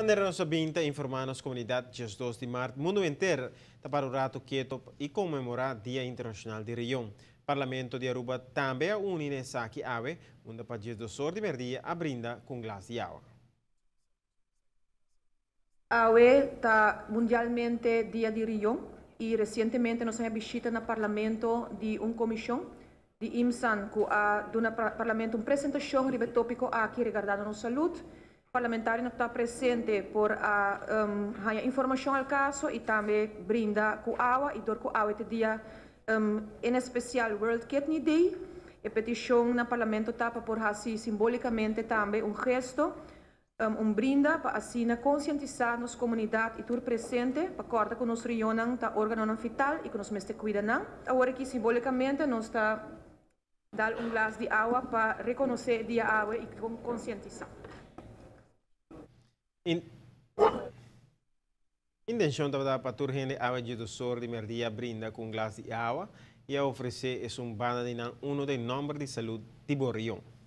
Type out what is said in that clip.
Maneira nossa binta informar a nossa comunidade dias 2 de março, mundo inteiro, para o rato quieto e comemorar Dia Internacional de Rio. Parlamento de Aruba também é une nessa que ave, onde para dias do sol de merdia abrinda com glas de água. Aue está mundialmente Dia de Rio e recentemente nós temos visita no Parlamento de uma comissão de IMSAN, que a do Parlamento uma apresentação sobre o tópico aqui regardado na saúde parlamentar não está presente por ah, a um, informação ao caso e também brinda com água e dor com água este dia, um, em especial World Kidney Day. A petição no parlamento está por assim simbolicamente também um gesto, um, um brinda para assim conscientizar nossa comunidade e tudo presente para acordar com nos reunião da órgão não vital e que nos mestre cuida não. Agora aqui simbolicamente nós está dar um glass de água para reconhecer dia água e conscientizar. In, intenção de dar gente a do sol de merdia brinda un glas de agua y a es un un banda de nombre de salud de salud